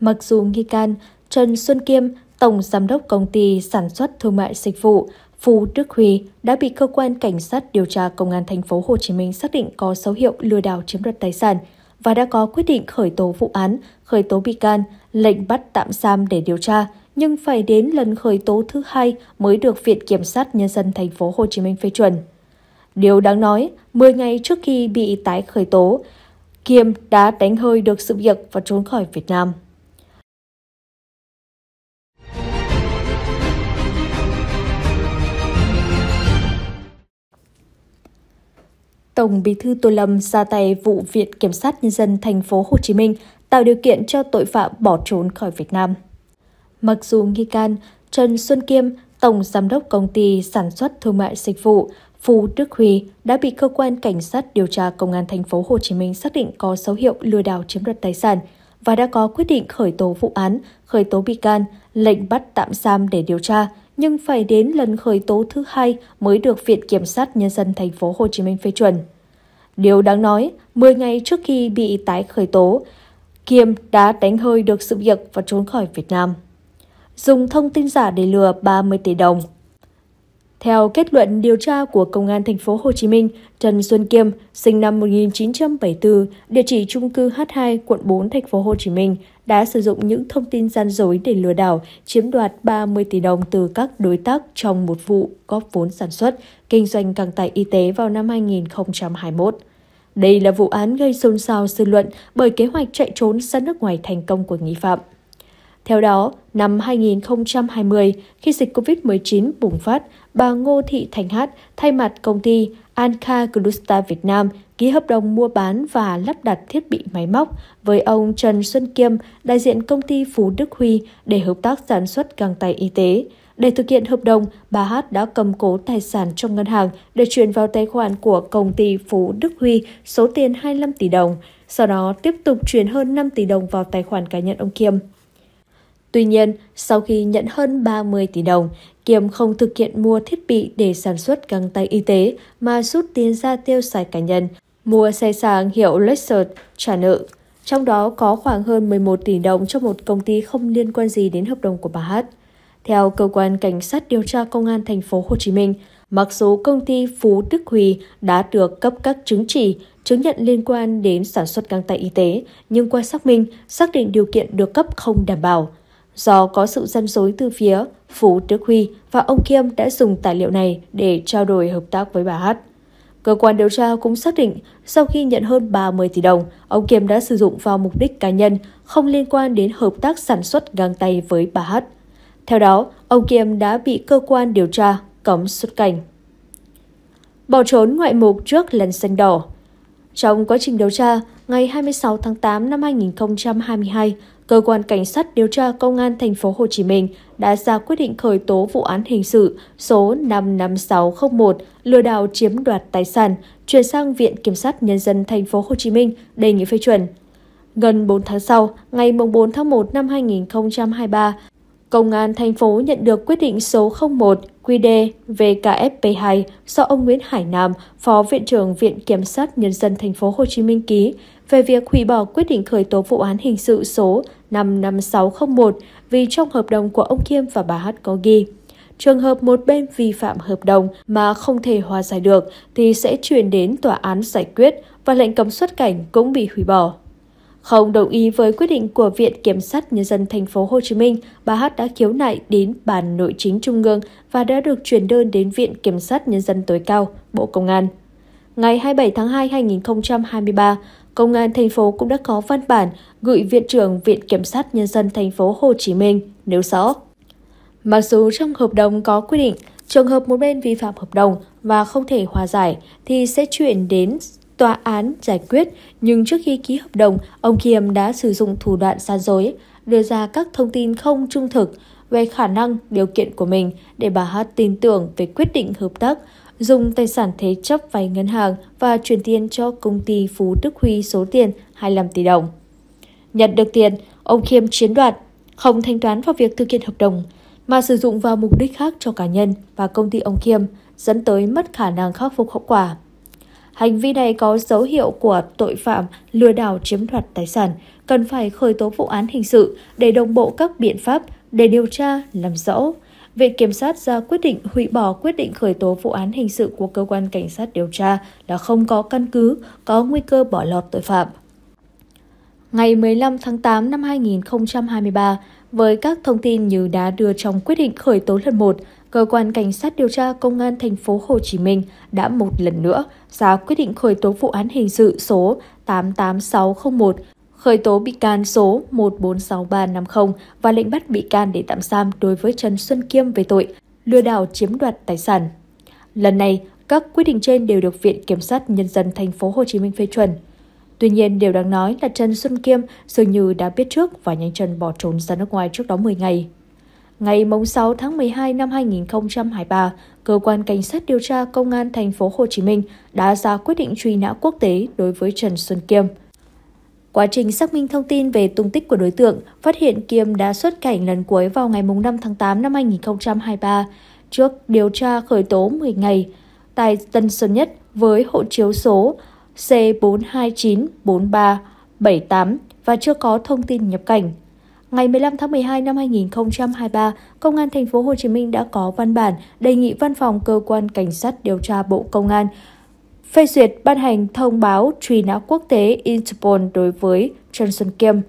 Mặc dù nghi can Trần Xuân Kiêm, Tổng Giám đốc Công ty Sản xuất Thương mại Dịch vụ Phú Đức Huy đã bị cơ quan cảnh sát điều tra Công an thành phố Hồ Chí Minh xác định có dấu hiệu lừa đảo chiếm đoạt tài sản và đã có quyết định khởi tố vụ án, khởi tố bị can, lệnh bắt tạm giam để điều tra, nhưng phải đến lần khởi tố thứ hai mới được Viện Kiểm sát Nhân dân thành phố Hồ Chí Minh phê chuẩn. Điều đáng nói, 10 ngày trước khi bị tái khởi tố, Kiêm đã đánh hơi được sự việc và trốn khỏi Việt Nam. Tổng Bí thư Tô Lâm ra tay vụ Viện Kiểm sát Nhân dân thành phố Hồ Chí Minh tạo điều kiện cho tội phạm bỏ trốn khỏi Việt Nam. Mặc dù nghi can Trần Xuân Kiêm, Tổng Giám đốc Công ty Sản xuất Thương mại Dịch vụ Phú Đức Huy đã bị cơ quan cảnh sát điều tra Công an thành phố Hồ Chí Minh xác định có dấu hiệu lừa đảo chiếm đoạt tài sản và đã có quyết định khởi tố vụ án, khởi tố bị can, lệnh bắt tạm giam để điều tra, nhưng phải đến lần khởi tố thứ hai mới được Viện Kiểm sát Nhân dân thành phố Hồ Chí Minh phê chuẩn. Điều đáng nói, 10 ngày trước khi bị tái khởi tố, Kiêm đã đánh hơi được sự việc và trốn khỏi Việt Nam. Dùng thông tin giả để lừa 30 tỷ đồng theo kết luận điều tra của Công an thành phố Hồ Chí Minh, Trần Xuân Kiêm, sinh năm 1974, địa chỉ chung cư H2, quận 4, thành phố Hồ Chí Minh, đã sử dụng những thông tin gian dối để lừa đảo, chiếm đoạt 30 tỷ đồng từ các đối tác trong một vụ góp vốn sản xuất, kinh doanh căng tài y tế vào năm 2021. Đây là vụ án gây xôn xao dư luận bởi kế hoạch chạy trốn sang nước ngoài thành công của nghi phạm. Theo đó, năm 2020, khi dịch COVID-19 bùng phát, bà Ngô Thị Thành Hát thay mặt công ty Anka Glusta Việt Nam ký hợp đồng mua bán và lắp đặt thiết bị máy móc với ông Trần Xuân Kiêm, đại diện công ty Phú Đức Huy để hợp tác sản xuất găng tay y tế. Để thực hiện hợp đồng, bà Hát đã cầm cố tài sản trong ngân hàng để chuyển vào tài khoản của công ty Phú Đức Huy số tiền 25 tỷ đồng, sau đó tiếp tục chuyển hơn 5 tỷ đồng vào tài khoản cá nhân ông Kiêm. Tuy nhiên, sau khi nhận hơn 30 tỷ đồng, Kiêm không thực hiện mua thiết bị để sản xuất găng tay y tế mà rút tiền ra tiêu xài cá nhân, mua xe sang hiệu Lexus trả nợ. Trong đó có khoảng hơn 11 tỷ đồng cho một công ty không liên quan gì đến hợp đồng của bà Hát. Theo cơ quan cảnh sát điều tra công an thành phố Hồ Chí Minh, mặc dù công ty Phú Đức Huy đã được cấp các chứng chỉ, chứng nhận liên quan đến sản xuất găng tay y tế, nhưng qua xác minh, xác định điều kiện được cấp không đảm bảo do có sự gian dối từ phía Phú Đức Huy và ông Kiêm đã dùng tài liệu này để trao đổi hợp tác với bà Hát. Cơ quan điều tra cũng xác định sau khi nhận hơn 30 tỷ đồng, ông Kiêm đã sử dụng vào mục đích cá nhân không liên quan đến hợp tác sản xuất găng tay với bà Hát. Theo đó, ông Kiêm đã bị cơ quan điều tra cấm xuất cảnh. Bỏ trốn ngoại mục trước lần xanh đỏ Trong quá trình điều tra, ngày 26 tháng 8 năm 2022, cơ quan cảnh sát điều tra công an thành phố Hồ Chí Minh đã ra quyết định khởi tố vụ án hình sự số 55601 lừa đảo chiếm đoạt tài sản, chuyển sang Viện Kiểm sát Nhân dân thành phố Hồ Chí Minh đề nghị phê chuẩn. Gần 4 tháng sau, ngày 4 tháng 1 năm 2023, Công an thành phố nhận được quyết định số 01 QD VKFP2 do ông Nguyễn Hải Nam, Phó Viện trưởng Viện Kiểm sát Nhân dân thành phố Hồ Chí Minh ký về việc hủy bỏ quyết định khởi tố vụ án hình sự số 55601 vì trong hợp đồng của ông Kiêm và bà Hát có ghi. Trường hợp một bên vi phạm hợp đồng mà không thể hòa giải được thì sẽ chuyển đến tòa án giải quyết và lệnh cấm xuất cảnh cũng bị hủy bỏ. Không đồng ý với quyết định của Viện Kiểm sát Nhân dân thành phố Hồ Chí Minh, bà Hát đã khiếu nại đến bàn Nội chính Trung ương và đã được chuyển đơn đến Viện Kiểm sát Nhân dân tối cao, Bộ Công an. Ngày 27 tháng 2 2023, Công an thành phố cũng đã có văn bản gửi Viện trưởng Viện Kiểm sát Nhân dân thành phố Hồ Chí Minh nêu rõ. Mặc dù trong hợp đồng có quy định trường hợp một bên vi phạm hợp đồng và không thể hòa giải thì sẽ chuyển đến tòa án giải quyết, nhưng trước khi ký hợp đồng, ông Kiêm đã sử dụng thủ đoạn xa dối, đưa ra các thông tin không trung thực về khả năng, điều kiện của mình để bà Hát tin tưởng về quyết định hợp tác dùng tài sản thế chấp vay ngân hàng và chuyển tiền cho công ty Phú Đức Huy số tiền 25 tỷ đồng. Nhận được tiền, ông Khiêm chiếm đoạt, không thanh toán vào việc thực hiện hợp đồng, mà sử dụng vào mục đích khác cho cá nhân và công ty ông Khiêm, dẫn tới mất khả năng khắc phục hậu quả. Hành vi này có dấu hiệu của tội phạm lừa đảo chiếm đoạt tài sản, cần phải khởi tố vụ án hình sự để đồng bộ các biện pháp để điều tra, làm rõ, Viện Kiểm sát ra quyết định hủy bỏ quyết định khởi tố vụ án hình sự của cơ quan cảnh sát điều tra là không có căn cứ, có nguy cơ bỏ lọt tội phạm. Ngày 15 tháng 8 năm 2023, với các thông tin như đã đưa trong quyết định khởi tố lần một, cơ quan cảnh sát điều tra công an thành phố Hồ Chí Minh đã một lần nữa ra quyết định khởi tố vụ án hình sự số 88601 khởi tố bị can số 1463350 và lệnh bắt bị can để tạm giam đối với Trần Xuân Kiêm về tội lừa đảo chiếm đoạt tài sản. Lần này, các quyết định trên đều được Viện Kiểm sát Nhân dân thành phố Hồ Chí Minh phê chuẩn. Tuy nhiên, điều đáng nói là Trần Xuân Kiêm dường như đã biết trước và nhanh chân bỏ trốn ra nước ngoài trước đó 10 ngày. Ngày 6 tháng 12 năm 2023, cơ quan cảnh sát điều tra công an thành phố Hồ Chí Minh đã ra quyết định truy nã quốc tế đối với Trần Xuân Kiêm. Quá trình xác minh thông tin về tung tích của đối tượng, phát hiện Kiêm đã xuất cảnh lần cuối vào ngày 5 tháng 8 năm 2023, trước điều tra khởi tố 10 ngày, tại Tân Sơn Nhất với hộ chiếu số C4294378 và chưa có thông tin nhập cảnh. Ngày 15 tháng 12 năm 2023, Công an thành phố Hồ Chí Minh đã có văn bản đề nghị Văn phòng cơ quan cảnh sát điều tra Bộ Công an phê duyệt ban hành thông báo truy nã quốc tế Interpol đối với Trần Xuân Kim.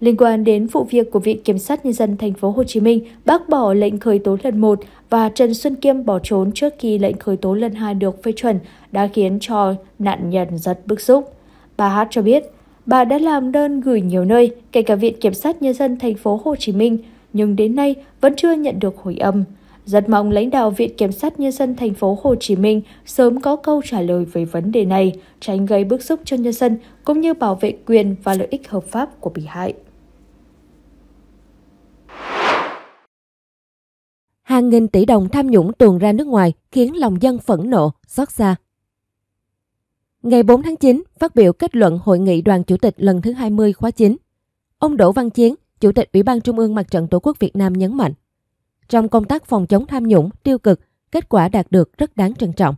Liên quan đến vụ việc của Viện Kiểm sát Nhân dân thành phố Hồ Chí Minh bác bỏ lệnh khởi tố lần 1 và Trần Xuân Kiêm bỏ trốn trước khi lệnh khởi tố lần 2 được phê chuẩn đã khiến cho nạn nhân rất bức xúc. Bà Hát cho biết, bà đã làm đơn gửi nhiều nơi, kể cả Viện Kiểm sát Nhân dân thành phố Hồ Chí Minh, nhưng đến nay vẫn chưa nhận được hồi âm. Rất mong lãnh đạo Viện Kiểm sát Nhân dân thành phố Hồ Chí Minh sớm có câu trả lời về vấn đề này, tránh gây bức xúc cho nhân dân cũng như bảo vệ quyền và lợi ích hợp pháp của bị hại. Hàng nghìn tỷ đồng tham nhũng tuồn ra nước ngoài khiến lòng dân phẫn nộ, xót xa. Ngày 4 tháng 9, phát biểu kết luận Hội nghị Đoàn Chủ tịch lần thứ 20 khóa 9, ông Đỗ Văn Chiến, Chủ tịch Ủy ban Trung ương Mặt trận Tổ quốc Việt Nam nhấn mạnh, trong công tác phòng chống tham nhũng tiêu cực, kết quả đạt được rất đáng trân trọng.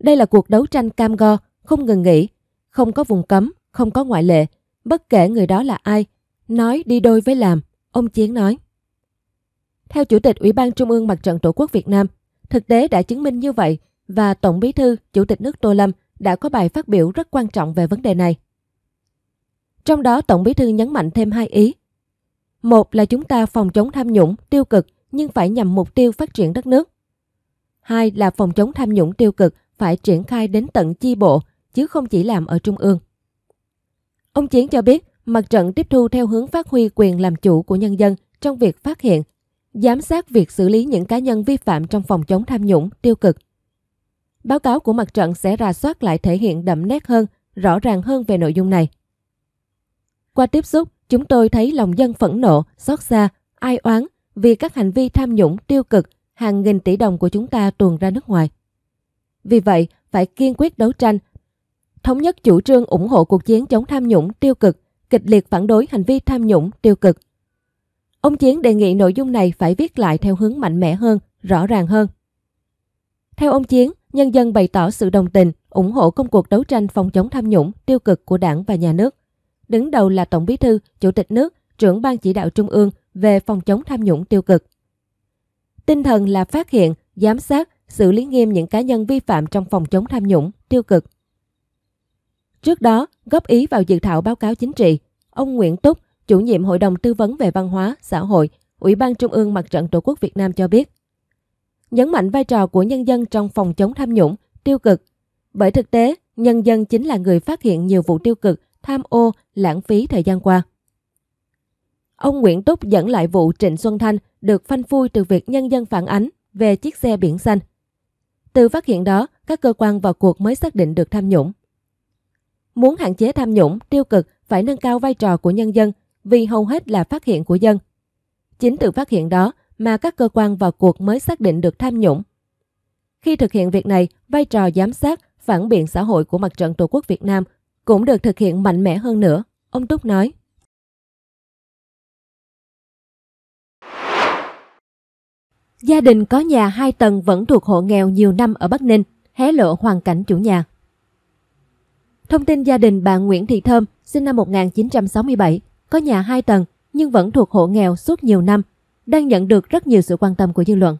Đây là cuộc đấu tranh cam go, không ngừng nghỉ, không có vùng cấm, không có ngoại lệ, bất kể người đó là ai, nói đi đôi với làm, ông Chiến nói. Theo Chủ tịch Ủy ban Trung ương Mặt trận Tổ quốc Việt Nam, thực tế đã chứng minh như vậy và Tổng Bí thư Chủ tịch nước Tô Lâm đã có bài phát biểu rất quan trọng về vấn đề này. Trong đó Tổng Bí thư nhấn mạnh thêm hai ý. Một là chúng ta phòng chống tham nhũng tiêu cực nhưng phải nhằm mục tiêu phát triển đất nước. Hai là phòng chống tham nhũng tiêu cực phải triển khai đến tận chi bộ chứ không chỉ làm ở trung ương. Ông Chiến cho biết, mặt trận tiếp thu theo hướng phát huy quyền làm chủ của nhân dân trong việc phát hiện, giám sát việc xử lý những cá nhân vi phạm trong phòng chống tham nhũng tiêu cực. Báo cáo của mặt trận sẽ ra soát lại thể hiện đậm nét hơn, rõ ràng hơn về nội dung này. Qua tiếp xúc, Chúng tôi thấy lòng dân phẫn nộ, xót xa, ai oán vì các hành vi tham nhũng tiêu cực hàng nghìn tỷ đồng của chúng ta tuồn ra nước ngoài. Vì vậy, phải kiên quyết đấu tranh, thống nhất chủ trương ủng hộ cuộc chiến chống tham nhũng tiêu cực, kịch liệt phản đối hành vi tham nhũng tiêu cực. Ông Chiến đề nghị nội dung này phải viết lại theo hướng mạnh mẽ hơn, rõ ràng hơn. Theo ông Chiến, nhân dân bày tỏ sự đồng tình, ủng hộ công cuộc đấu tranh phòng chống tham nhũng tiêu cực của đảng và nhà nước đứng đầu là Tổng Bí thư, Chủ tịch nước, trưởng ban chỉ đạo trung ương về phòng chống tham nhũng tiêu cực. Tinh thần là phát hiện, giám sát, xử lý nghiêm những cá nhân vi phạm trong phòng chống tham nhũng, tiêu cực. Trước đó, góp ý vào dự thảo báo cáo chính trị, ông Nguyễn Túc, chủ nhiệm Hội đồng Tư vấn về Văn hóa, Xã hội, Ủy ban Trung ương Mặt trận Tổ quốc Việt Nam cho biết. Nhấn mạnh vai trò của nhân dân trong phòng chống tham nhũng, tiêu cực. Bởi thực tế, nhân dân chính là người phát hiện nhiều vụ tiêu cực tham ô, lãng phí thời gian qua. Ông Nguyễn Túc dẫn lại vụ Trịnh Xuân Thanh được phanh phui từ việc nhân dân phản ánh về chiếc xe biển xanh. Từ phát hiện đó, các cơ quan vào cuộc mới xác định được tham nhũng. Muốn hạn chế tham nhũng, tiêu cực phải nâng cao vai trò của nhân dân vì hầu hết là phát hiện của dân. Chính từ phát hiện đó mà các cơ quan vào cuộc mới xác định được tham nhũng. Khi thực hiện việc này, vai trò giám sát, phản biện xã hội của Mặt trận Tổ quốc Việt Nam cũng được thực hiện mạnh mẽ hơn nữa, ông Túc nói. Gia đình có nhà 2 tầng vẫn thuộc hộ nghèo nhiều năm ở Bắc Ninh, hé lộ hoàn cảnh chủ nhà. Thông tin gia đình bà Nguyễn Thị Thơm, sinh năm 1967, có nhà 2 tầng nhưng vẫn thuộc hộ nghèo suốt nhiều năm, đang nhận được rất nhiều sự quan tâm của dư luận.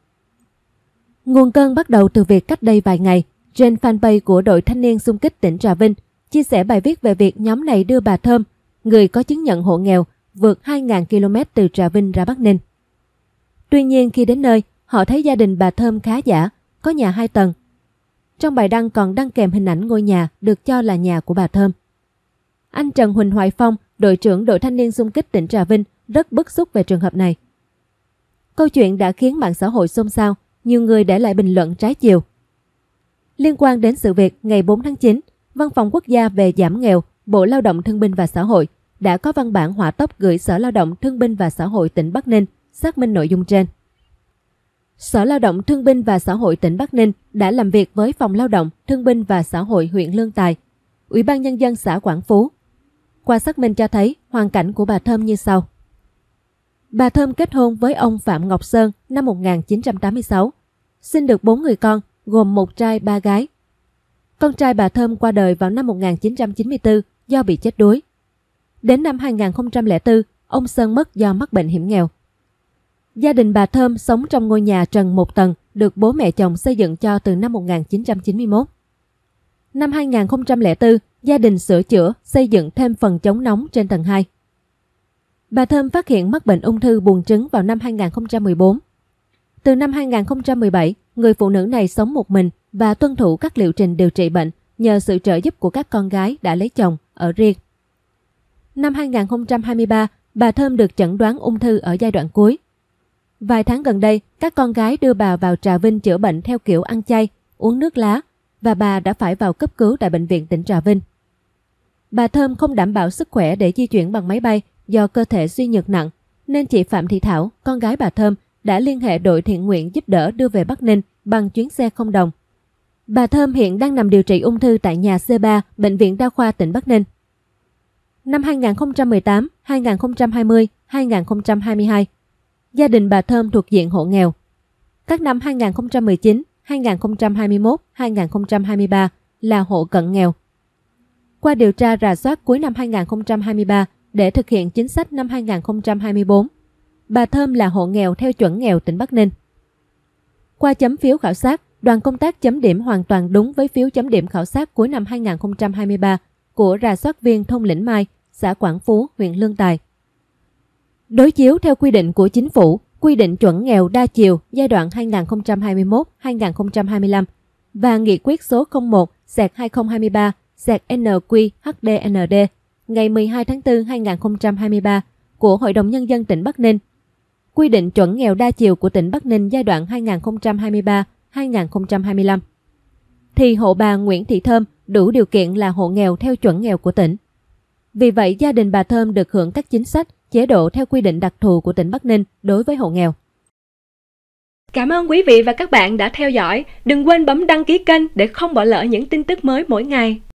Nguồn cơn bắt đầu từ việc cách đây vài ngày, trên fanpage của đội thanh niên xung kích tỉnh Trà Vinh chia sẻ bài viết về việc nhóm này đưa bà Thơm, người có chứng nhận hộ nghèo, vượt 2.000 km từ Trà Vinh ra Bắc Ninh. Tuy nhiên khi đến nơi, họ thấy gia đình bà Thơm khá giả, có nhà 2 tầng. Trong bài đăng còn đăng kèm hình ảnh ngôi nhà được cho là nhà của bà Thơm. Anh Trần Huỳnh Hoài Phong, đội trưởng đội thanh niên xung kích tỉnh Trà Vinh, rất bức xúc về trường hợp này. Câu chuyện đã khiến mạng xã hội xôn xao, nhiều người để lại bình luận trái chiều. Liên quan đến sự việc ngày 4 tháng 9, Văn phòng Quốc gia về giảm nghèo, Bộ Lao động Thương binh và Xã hội đã có văn bản hỏa tốc gửi Sở Lao động Thương binh và Xã hội tỉnh Bắc Ninh xác minh nội dung trên. Sở Lao động Thương binh và Xã hội tỉnh Bắc Ninh đã làm việc với Phòng Lao động Thương binh và Xã hội huyện Lương Tài, Ủy ban Nhân dân xã Quảng Phú. Qua xác minh cho thấy hoàn cảnh của bà Thơm như sau. Bà Thơm kết hôn với ông Phạm Ngọc Sơn năm 1986, sinh được bốn người con, gồm một trai ba gái con trai bà Thơm qua đời vào năm 1994 do bị chết đuối. Đến năm 2004, ông Sơn mất do mắc bệnh hiểm nghèo. Gia đình bà Thơm sống trong ngôi nhà trần một tầng được bố mẹ chồng xây dựng cho từ năm 1991. Năm 2004, gia đình sửa chữa, xây dựng thêm phần chống nóng trên tầng 2. Bà Thơm phát hiện mắc bệnh ung thư buồng trứng vào năm 2014 từ năm 2017, người phụ nữ này sống một mình và tuân thủ các liệu trình điều trị bệnh nhờ sự trợ giúp của các con gái đã lấy chồng ở riêng. Năm 2023, bà Thơm được chẩn đoán ung thư ở giai đoạn cuối. Vài tháng gần đây, các con gái đưa bà vào Trà Vinh chữa bệnh theo kiểu ăn chay, uống nước lá và bà đã phải vào cấp cứu tại bệnh viện tỉnh Trà Vinh. Bà Thơm không đảm bảo sức khỏe để di chuyển bằng máy bay do cơ thể suy nhược nặng, nên chị Phạm Thị Thảo, con gái bà Thơm, đã liên hệ đội thiện nguyện giúp đỡ đưa về Bắc Ninh bằng chuyến xe không đồng. Bà Thơm hiện đang nằm điều trị ung thư tại nhà C3, Bệnh viện Đa khoa tỉnh Bắc Ninh. Năm 2018, 2020, 2022, gia đình bà Thơm thuộc diện hộ nghèo. Các năm 2019, 2021, 2023 là hộ cận nghèo. Qua điều tra rà soát cuối năm 2023 để thực hiện chính sách năm 2024, Bà Thơm là hộ nghèo theo chuẩn nghèo tỉnh Bắc Ninh. Qua chấm phiếu khảo sát, đoàn công tác chấm điểm hoàn toàn đúng với phiếu chấm điểm khảo sát cuối năm 2023 của rà soát viên Thông Lĩnh Mai, xã Quảng Phú, huyện Lương Tài. Đối chiếu theo quy định của chính phủ, quy định chuẩn nghèo đa chiều giai đoạn 2021-2025 và nghị quyết số 01 2023 sạc NQHDND ngày 12 tháng 4 2023 của Hội đồng Nhân dân tỉnh Bắc Ninh quy định chuẩn nghèo đa chiều của tỉnh Bắc Ninh giai đoạn 2023-2025 thì hộ bà Nguyễn Thị Thơm đủ điều kiện là hộ nghèo theo chuẩn nghèo của tỉnh. Vì vậy, gia đình bà Thơm được hưởng các chính sách, chế độ theo quy định đặc thù của tỉnh Bắc Ninh đối với hộ nghèo. Cảm ơn quý vị và các bạn đã theo dõi. Đừng quên bấm đăng ký kênh để không bỏ lỡ những tin tức mới mỗi ngày.